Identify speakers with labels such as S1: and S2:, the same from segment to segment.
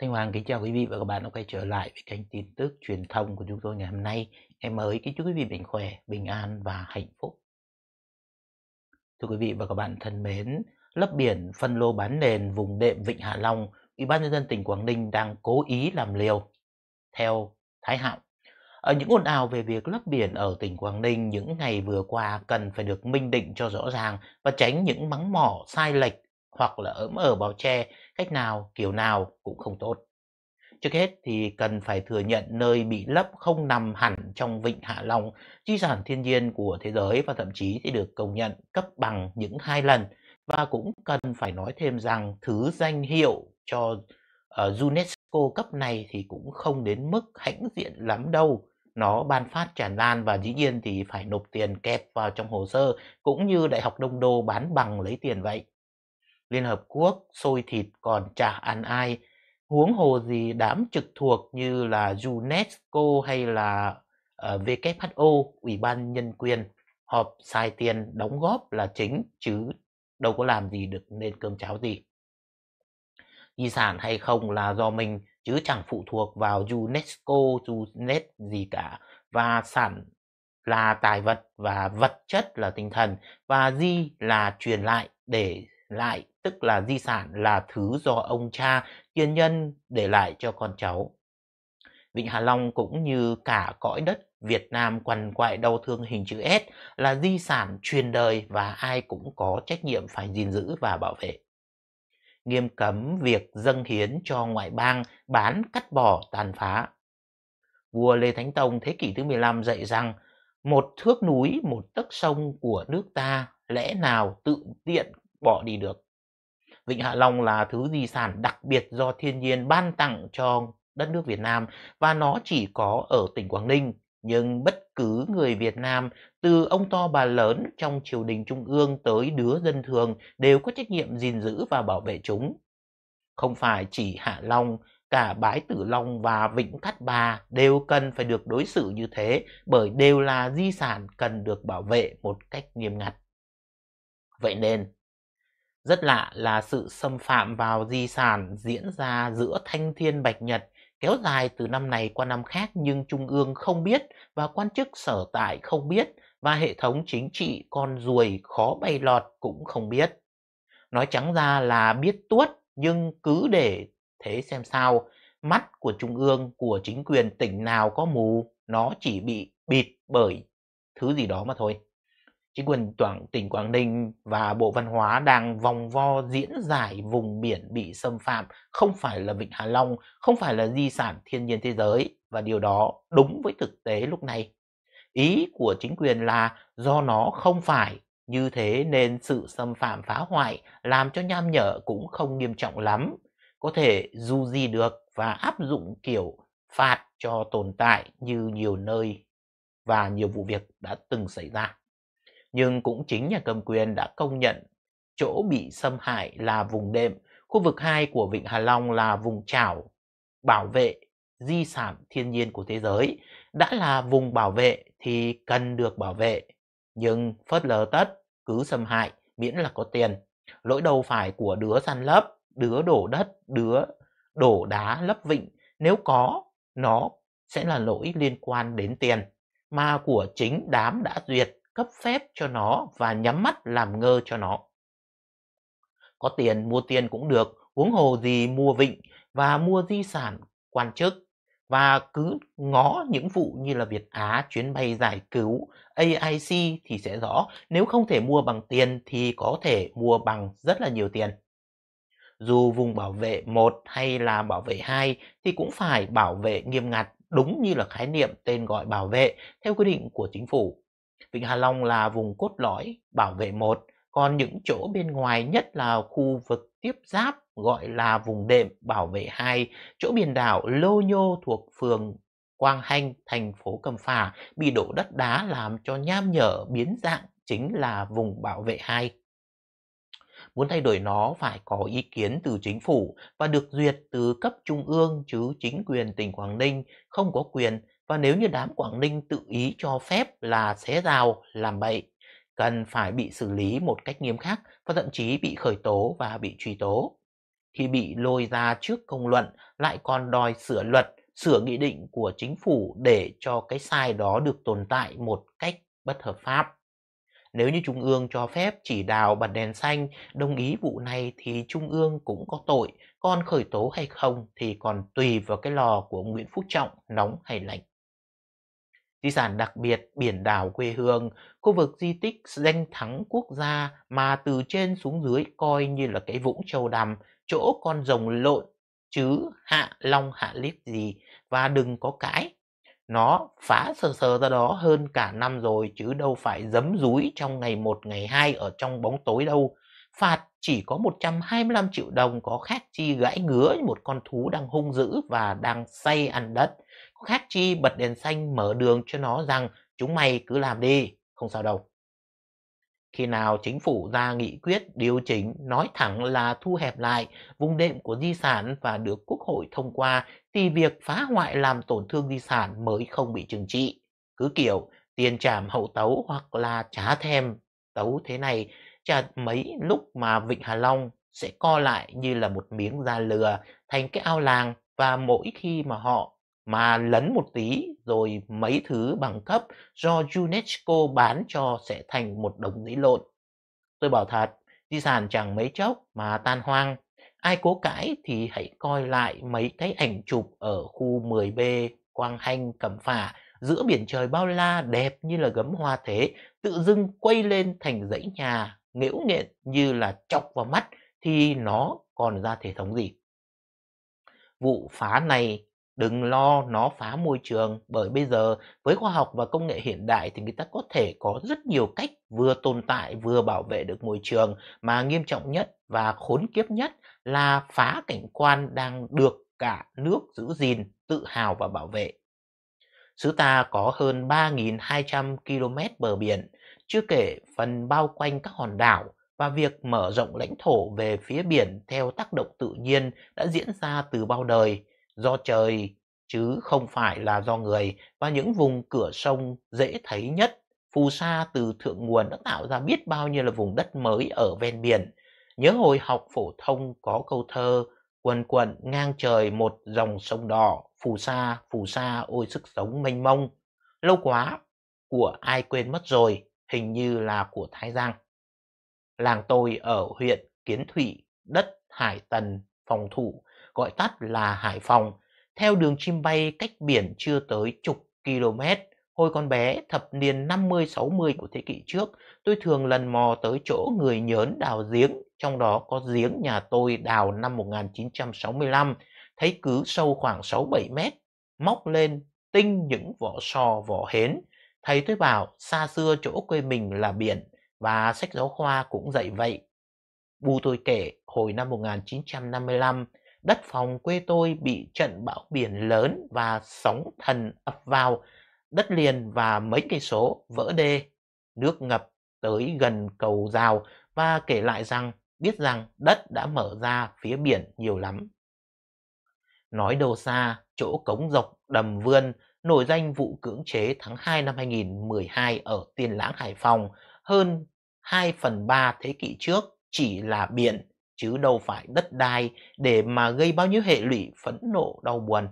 S1: Thanh Hoàng kính chào quý vị và các bạn đã quay trở lại với kênh tin tức truyền thông của chúng tôi ngày hôm nay. Em mới kính chúc quý vị mạnh khỏe, bình an và hạnh phúc. Thưa quý vị và các bạn thân mến, lấp biển phân lô bán nền vùng đệm Vịnh Hạ Long, Ủy ban nhân dân tỉnh Quảng Ninh đang cố ý làm liều. Theo Thái Hạo, ở những ồn ào về việc lấp biển ở tỉnh Quảng Ninh những ngày vừa qua cần phải được minh định cho rõ ràng và tránh những mắng mỏ sai lệch hoặc là ấm ở ờ bao che cách nào kiểu nào cũng không tốt. Trước hết thì cần phải thừa nhận nơi bị lấp không nằm hẳn trong vịnh Hạ Long, di sản thiên nhiên của thế giới và thậm chí thì được công nhận cấp bằng những hai lần. Và cũng cần phải nói thêm rằng thứ danh hiệu cho uh, UNESCO cấp này thì cũng không đến mức hãnh diện lắm đâu. Nó ban phát tràn lan và dĩ nhiên thì phải nộp tiền kẹp vào trong hồ sơ cũng như Đại học Đông Đô bán bằng lấy tiền vậy. Liên Hợp Quốc xôi thịt còn chả ăn ai, huống hồ gì đám trực thuộc như là UNESCO hay là ờ, WHO, Ủy ban Nhân quyền, họp xài tiền đóng góp là chính chứ đâu có làm gì được nên cơm cháo gì. Di sản hay không là do mình chứ chẳng phụ thuộc vào UNESCO, UNED gì cả và sản là tài vật và vật chất là tinh thần và di là truyền lại để lại tức là di sản là thứ do ông cha tiên nhân để lại cho con cháu. Vịnh Hạ Long cũng như cả cõi đất Việt Nam quằn quại đau thương hình chữ S là di sản truyền đời và ai cũng có trách nhiệm phải gìn giữ và bảo vệ. Nghiêm cấm việc dâng hiến cho ngoại bang, bán, cắt bỏ, tàn phá. Vua Lê Thánh Tông thế kỷ thứ 15 dạy rằng một thước núi, một tấc sông của nước ta lẽ nào tự tiện bỏ đi được. Vịnh Hạ Long là thứ di sản đặc biệt do thiên nhiên ban tặng cho đất nước Việt Nam và nó chỉ có ở tỉnh Quảng Ninh. Nhưng bất cứ người Việt Nam, từ ông to bà lớn trong triều đình trung ương tới đứa dân thường đều có trách nhiệm gìn giữ và bảo vệ chúng. Không phải chỉ Hạ Long, cả Bái Tử Long và Vịnh Cát Bà đều cần phải được đối xử như thế bởi đều là di sản cần được bảo vệ một cách nghiêm ngặt. Vậy nên, rất lạ là sự xâm phạm vào di sản diễn ra giữa Thanh Thiên Bạch Nhật kéo dài từ năm này qua năm khác nhưng Trung ương không biết và quan chức sở tại không biết và hệ thống chính trị con ruồi khó bay lọt cũng không biết. Nói trắng ra là biết tuốt nhưng cứ để thế xem sao, mắt của Trung ương, của chính quyền tỉnh nào có mù, nó chỉ bị bịt bởi thứ gì đó mà thôi chính quyền toàn tỉnh Quảng Ninh và Bộ Văn hóa đang vòng vo diễn giải vùng biển bị xâm phạm không phải là Vịnh Hạ Long, không phải là di sản thiên nhiên thế giới và điều đó đúng với thực tế lúc này. Ý của chính quyền là do nó không phải như thế nên sự xâm phạm phá hoại làm cho nham nhở cũng không nghiêm trọng lắm, có thể du di được và áp dụng kiểu phạt cho tồn tại như nhiều nơi và nhiều vụ việc đã từng xảy ra nhưng cũng chính nhà cầm quyền đã công nhận chỗ bị xâm hại là vùng đệm, khu vực 2 của Vịnh Hà Long là vùng trảo, bảo vệ di sản thiên nhiên của thế giới. Đã là vùng bảo vệ thì cần được bảo vệ, nhưng phớt lờ tất, cứ xâm hại miễn là có tiền. Lỗi đầu phải của đứa săn lấp, đứa đổ đất, đứa đổ đá lấp vịnh, nếu có, nó sẽ là lỗi liên quan đến tiền, mà của chính đám đã duyệt cấp phép cho nó và nhắm mắt làm ngơ cho nó. Có tiền mua tiền cũng được, uống hồ gì mua vịnh và mua di sản quan chức và cứ ngó những vụ như là Việt Á chuyến bay giải cứu AIC thì sẽ rõ nếu không thể mua bằng tiền thì có thể mua bằng rất là nhiều tiền. Dù vùng bảo vệ 1 hay là bảo vệ 2 thì cũng phải bảo vệ nghiêm ngặt đúng như là khái niệm tên gọi bảo vệ theo quy định của chính phủ. Vịnh Hạ Long là vùng cốt lõi, bảo vệ một, còn những chỗ bên ngoài nhất là khu vực tiếp giáp gọi là vùng đệm bảo vệ hai, chỗ biển đảo Lô Nhô thuộc phường Quang Hanh, thành phố Cẩm Phả bị đổ đất đá làm cho nham nhở biến dạng chính là vùng bảo vệ hai. Muốn thay đổi nó phải có ý kiến từ chính phủ và được duyệt từ cấp trung ương chứ chính quyền tỉnh Quảng Ninh không có quyền và nếu như đám Quảng Ninh tự ý cho phép là xé rào làm bậy, cần phải bị xử lý một cách nghiêm khắc và thậm chí bị khởi tố và bị truy tố. Khi bị lôi ra trước công luận lại còn đòi sửa luật, sửa nghị định của chính phủ để cho cái sai đó được tồn tại một cách bất hợp pháp. Nếu như Trung ương cho phép chỉ đào bật đèn xanh đồng ý vụ này thì Trung ương cũng có tội, còn khởi tố hay không thì còn tùy vào cái lò của Nguyễn Phúc Trọng nóng hay lạnh. Di sản đặc biệt biển đảo quê hương, khu vực di tích danh thắng quốc gia mà từ trên xuống dưới coi như là cái vũng châu đầm, chỗ con rồng lộn chứ hạ long hạ liếc gì và đừng có cãi. Nó phá sờ sờ ra đó hơn cả năm rồi chứ đâu phải dấm rúi trong ngày một ngày hai ở trong bóng tối đâu. Phạt chỉ có 125 triệu đồng có khác chi gãi ngứa một con thú đang hung dữ và đang say ăn đất khác chi bật đèn xanh mở đường cho nó rằng chúng mày cứ làm đi, không sao đâu. Khi nào chính phủ ra nghị quyết điều chỉnh nói thẳng là thu hẹp lại vùng đệm của di sản và được Quốc hội thông qua thì việc phá hoại làm tổn thương di sản mới không bị trừng trị. Cứ kiểu tiền trảm hậu tấu hoặc là trả thêm tấu thế này chả mấy lúc mà Vịnh Hà Long sẽ co lại như là một miếng da lừa thành cái ao làng và mỗi khi mà họ mà lấn một tí rồi mấy thứ bằng cấp do UNESCO bán cho sẽ thành một đống giấy lộn. Tôi bảo thật, di sản chẳng mấy chốc mà tan hoang. Ai cố cãi thì hãy coi lại mấy cái ảnh chụp ở khu 10B Quang Hanh Cẩm Phả giữa biển trời bao la đẹp như là gấm hoa thế tự dưng quay lên thành dãy nhà nghễu nghện như là chọc vào mắt thì nó còn ra thể thống gì. Vụ phá này đừng lo nó phá môi trường bởi bây giờ với khoa học và công nghệ hiện đại thì người ta có thể có rất nhiều cách vừa tồn tại vừa bảo vệ được môi trường mà nghiêm trọng nhất và khốn kiếp nhất là phá cảnh quan đang được cả nước giữ gìn, tự hào và bảo vệ. Xứ ta có hơn 3.200 km bờ biển, chưa kể phần bao quanh các hòn đảo và việc mở rộng lãnh thổ về phía biển theo tác động tự nhiên đã diễn ra từ bao đời do trời chứ không phải là do người và những vùng cửa sông dễ thấy nhất phù sa từ thượng nguồn đã tạo ra biết bao nhiêu là vùng đất mới ở ven biển nhớ hồi học phổ thông có câu thơ quần quận ngang trời một dòng sông đỏ phù sa phù sa ôi sức sống mênh mông lâu quá của ai quên mất rồi hình như là của thái giang làng tôi ở huyện kiến thụy đất hải tần phòng thủ gọi tắt là Hải Phòng, theo đường chim bay cách biển chưa tới chục km. Hồi con bé, thập niên 50-60 của thế kỷ trước, tôi thường lần mò tới chỗ người nhớn đào giếng, trong đó có giếng nhà tôi đào năm 1965, thấy cứ sâu khoảng 6-7 mét, móc lên tinh những vỏ sò vỏ hến. Thầy tôi bảo xa xưa chỗ quê mình là biển và sách giáo khoa cũng dạy vậy. Bu tôi kể hồi năm 1955, đất phòng quê tôi bị trận bão biển lớn và sóng thần ập vào, đất liền và mấy cây số vỡ đê, nước ngập tới gần cầu rào và kể lại rằng biết rằng đất đã mở ra phía biển nhiều lắm. Nói đâu xa, chỗ cống dọc đầm vươn nổi danh vụ cưỡng chế tháng 2 năm 2012 ở Tiên Lãng Hải Phòng hơn 2 phần 3 thế kỷ trước chỉ là biển chứ đâu phải đất đai để mà gây bao nhiêu hệ lụy phẫn nộ đau buồn.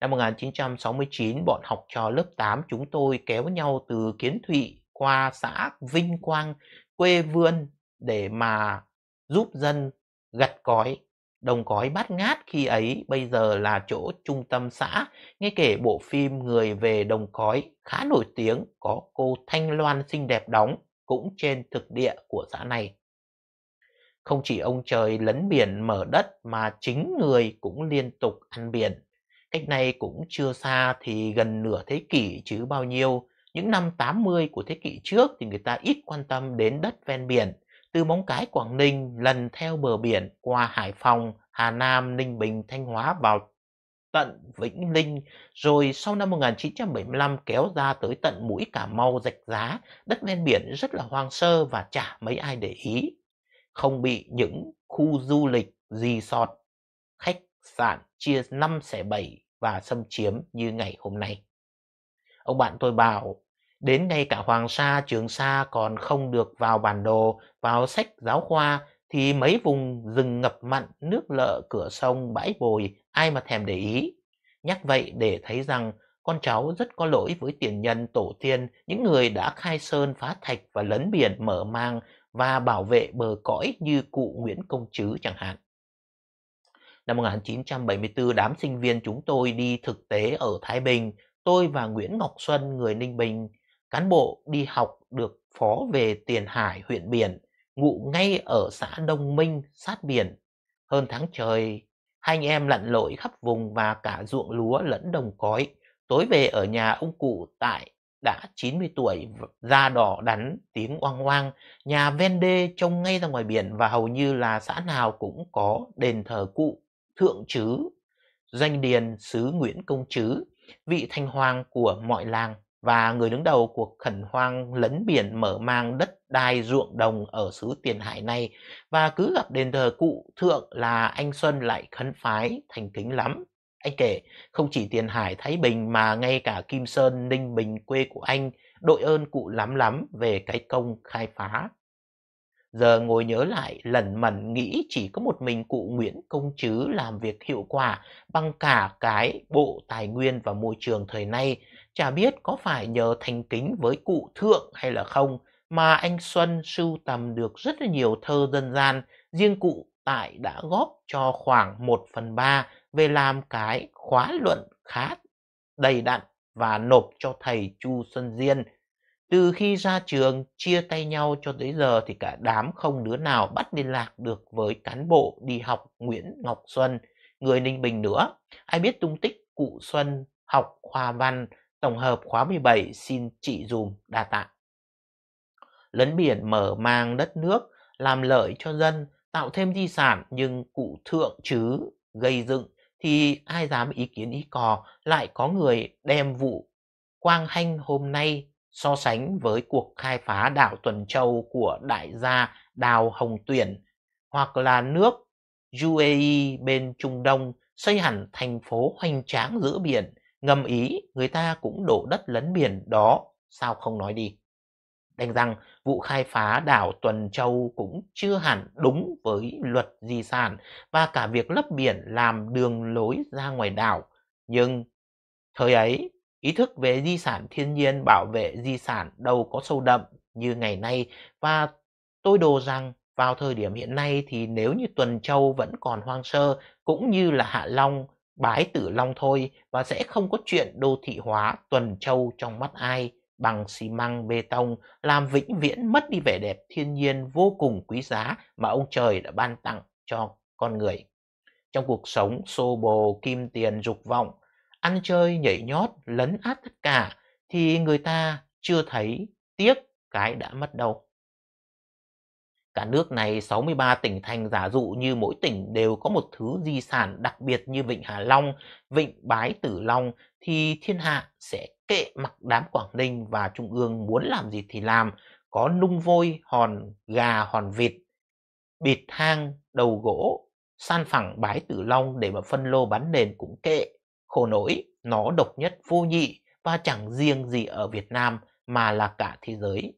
S1: Năm 1969, bọn học trò lớp 8 chúng tôi kéo nhau từ Kiến Thụy qua xã Vinh Quang, quê vươn để mà giúp dân gặt cói. Đồng cói bát ngát khi ấy bây giờ là chỗ trung tâm xã. Nghe kể bộ phim Người về đồng cói khá nổi tiếng có cô Thanh Loan xinh đẹp đóng cũng trên thực địa của xã này. Không chỉ ông trời lấn biển mở đất mà chính người cũng liên tục ăn biển. Cách này cũng chưa xa thì gần nửa thế kỷ chứ bao nhiêu. Những năm 80 của thế kỷ trước thì người ta ít quan tâm đến đất ven biển. Từ móng cái Quảng Ninh lần theo bờ biển qua Hải Phòng, Hà Nam, Ninh Bình, Thanh Hóa vào tận Vĩnh Linh, rồi sau năm 1975 kéo ra tới tận mũi Cà Mau rạch giá, đất ven biển rất là hoang sơ và chả mấy ai để ý không bị những khu du lịch, resort, khách sạn chia 5 xẻ 7 và xâm chiếm như ngày hôm nay. Ông bạn tôi bảo, đến ngay cả Hoàng Sa, Trường Sa còn không được vào bản đồ, vào sách giáo khoa thì mấy vùng rừng ngập mặn, nước lợ, cửa sông, bãi bồi, ai mà thèm để ý. Nhắc vậy để thấy rằng con cháu rất có lỗi với tiền nhân tổ tiên, những người đã khai sơn phá thạch và lấn biển mở mang và bảo vệ bờ cõi như cụ Nguyễn Công Trứ chẳng hạn. Năm 1974, đám sinh viên chúng tôi đi thực tế ở Thái Bình, tôi và Nguyễn Ngọc Xuân, người Ninh Bình, cán bộ đi học được phó về Tiền Hải, huyện Biển, ngụ ngay ở xã Đông Minh, sát biển. Hơn tháng trời, hai anh em lặn lội khắp vùng và cả ruộng lúa lẫn đồng cói. Tối về ở nhà ông cụ tại đã 90 tuổi, da đỏ đắn, tiếng oang oang, nhà ven đê trông ngay ra ngoài biển và hầu như là xã nào cũng có đền thờ cụ, thượng trứ, danh điền sứ Nguyễn Công Trứ, vị thanh hoàng của mọi làng và người đứng đầu cuộc khẩn hoang lấn biển mở mang đất đai ruộng đồng ở xứ tiền hải này và cứ gặp đền thờ cụ thượng là anh Xuân lại khấn phái thành kính lắm anh kể, không chỉ Tiền Hải, Thái Bình mà ngay cả Kim Sơn, Ninh Bình, quê của anh, đội ơn cụ lắm lắm về cái công khai phá. Giờ ngồi nhớ lại, lần mẩn nghĩ chỉ có một mình cụ Nguyễn Công Chứ làm việc hiệu quả bằng cả cái bộ tài nguyên và môi trường thời nay. Chả biết có phải nhờ thành kính với cụ Thượng hay là không, mà anh Xuân sưu tầm được rất là nhiều thơ dân gian, riêng cụ Tại đã góp cho khoảng 1 phần 3 về làm cái khóa luận khá đầy đặn và nộp cho thầy Chu Xuân Diên. Từ khi ra trường chia tay nhau cho tới giờ thì cả đám không đứa nào bắt liên lạc được với cán bộ đi học Nguyễn Ngọc Xuân, người Ninh Bình nữa. Ai biết tung tích cụ Xuân học khoa văn tổng hợp khóa 17 xin chị dùm đa tạ. Lấn biển mở mang đất nước, làm lợi cho dân, tạo thêm di sản nhưng cụ thượng chứ gây dựng thì ai dám ý kiến ý cò lại có người đem vụ Quang Hanh hôm nay so sánh với cuộc khai phá đảo Tuần Châu của đại gia Đào Hồng Tuyển hoặc là nước UAE bên Trung Đông xây hẳn thành phố hoành tráng giữa biển, ngầm ý người ta cũng đổ đất lấn biển đó, sao không nói đi đành rằng vụ khai phá đảo Tuần Châu cũng chưa hẳn đúng với luật di sản và cả việc lấp biển làm đường lối ra ngoài đảo. Nhưng thời ấy, ý thức về di sản thiên nhiên bảo vệ di sản đâu có sâu đậm như ngày nay và tôi đồ rằng vào thời điểm hiện nay thì nếu như Tuần Châu vẫn còn hoang sơ cũng như là Hạ Long, Bái Tử Long thôi và sẽ không có chuyện đô thị hóa Tuần Châu trong mắt ai bằng xi măng bê tông làm vĩnh viễn mất đi vẻ đẹp thiên nhiên vô cùng quý giá mà ông trời đã ban tặng cho con người. Trong cuộc sống xô bồ kim tiền dục vọng, ăn chơi nhảy nhót lấn át tất cả thì người ta chưa thấy tiếc cái đã mất đâu. Cả nước này 63 tỉnh thành giả dụ như mỗi tỉnh đều có một thứ di sản đặc biệt như Vịnh Hà Long, Vịnh Bái Tử Long thì thiên hạ sẽ kệ mặc đám Quảng Ninh và Trung ương muốn làm gì thì làm, có nung vôi, hòn gà, hòn vịt, bịt hang, đầu gỗ, san phẳng bái tử long để mà phân lô bán nền cũng kệ. Khổ nỗi, nó độc nhất vô nhị và chẳng riêng gì ở Việt Nam mà là cả thế giới.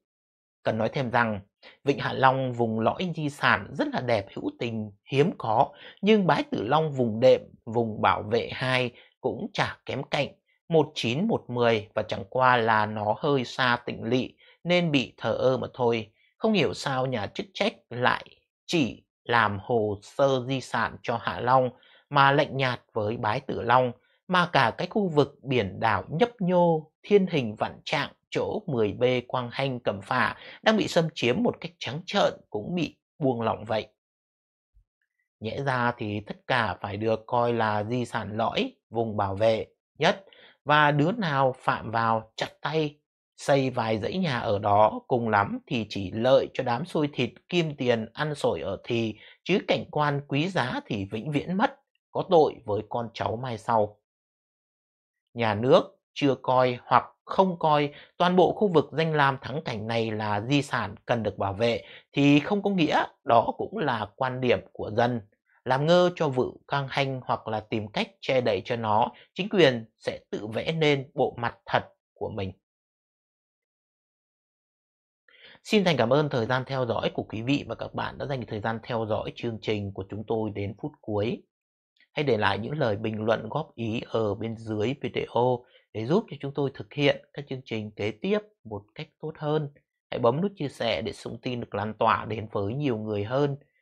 S1: Cần nói thêm rằng, Vịnh Hạ Long vùng lõi di sản rất là đẹp hữu tình, hiếm có, nhưng bái tử long vùng đệm, vùng bảo vệ hai cũng chả kém cạnh 19 110 và chẳng qua là nó hơi xa tỉnh lỵ nên bị thờ ơ mà thôi. Không hiểu sao nhà chức trách lại chỉ làm hồ sơ di sản cho Hạ Long mà lệnh nhạt với Bái Tử Long mà cả cái khu vực biển đảo nhấp nhô thiên hình vạn trạng chỗ 10B Quang Hanh Cẩm Phả đang bị xâm chiếm một cách trắng trợn cũng bị buông lỏng vậy. Nhẽ ra thì tất cả phải được coi là di sản lõi, vùng bảo vệ nhất và đứa nào phạm vào chặt tay xây vài dãy nhà ở đó cùng lắm thì chỉ lợi cho đám xôi thịt kim tiền ăn sổi ở thì chứ cảnh quan quý giá thì vĩnh viễn mất có tội với con cháu mai sau nhà nước chưa coi hoặc không coi toàn bộ khu vực danh lam thắng cảnh này là di sản cần được bảo vệ thì không có nghĩa đó cũng là quan điểm của dân làm ngơ cho vụ căng hanh hoặc là tìm cách che đậy cho nó, chính quyền sẽ tự vẽ nên bộ mặt thật của mình. Xin thành cảm ơn thời gian theo dõi của quý vị và các bạn đã dành thời gian theo dõi chương trình của chúng tôi đến phút cuối. Hãy để lại những lời bình luận góp ý ở bên dưới video để giúp cho chúng tôi thực hiện các chương trình kế tiếp một cách tốt hơn. Hãy bấm nút chia sẻ để thông tin được lan tỏa đến với nhiều người hơn.